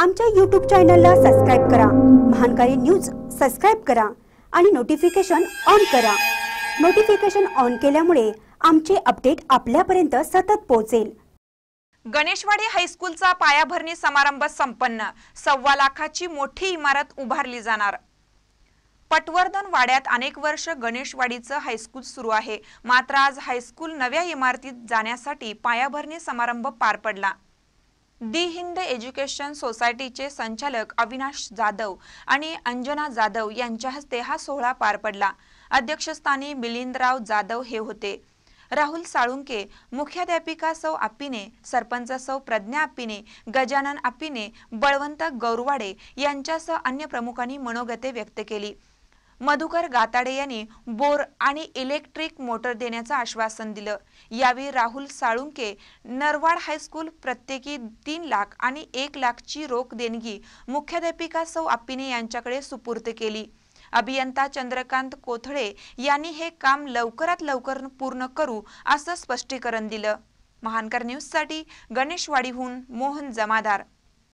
आमच्या यूट्यूब चॅनलला सबस्क्राईब करा महानकारी न्यूज सबस्क्राईब करा आणि नोटिफिकेशन ऑन करा नोटिफिकेशन ऑन केल्यामुळे आमचे अपडेट आपल्यापर्यंत सतत पोहोचेल गणेशवाडी हायस्कूलचा पायाभरणी समारंभ संपन्न सव्वा लाखाची मोठी इमारत उभारली जाणार पटवर्धन वाड्यात अनेक वर्ष गणेशवाडीचं हायस्कूल सुरू आहे मात्र आज हायस्कूल नव्या इमारतीत जाण्यासाठी पायाभरणी समारंभ पार पडला दी हिंद एज्युकेशन सोसायटीचे संचालक अविनाश जाधव आणि अंजना जाधव यांच्या हस्ते हा सोहळा पार पडला अध्यक्षस्थानी मिलिंदराव जाधव हे होते राहुल साळुंके मुख्याध्यापिका सौ आपिने सरपंच सौ प्रज्ञा आपिने गजानन आपिने बळवंत गौरवाडे यांच्यासह अन्य प्रमुखांनी मनोगते व्यक्त केली मधुकर गाताडे यांनी बोर आणि इलेक्ट्रिक मोटर देण्याचं आश्वासन दिलं यावेळी राहुल साळुंके नरवाड हायस्कूल प्रत्येकी तीन लाख आणि एक लाखची रोख देणगी मुख्याध्यापिका सौ आप्पीने यांच्याकडे सुपूर्द केली अभियंता चंद्रकांत कोथळे यांनी हे काम लवकरात लवकर पूर्ण करू असं स्पष्टीकरण दिलं महानकर न्यूजसाठी गणेशवाडीहून मोहन जमादार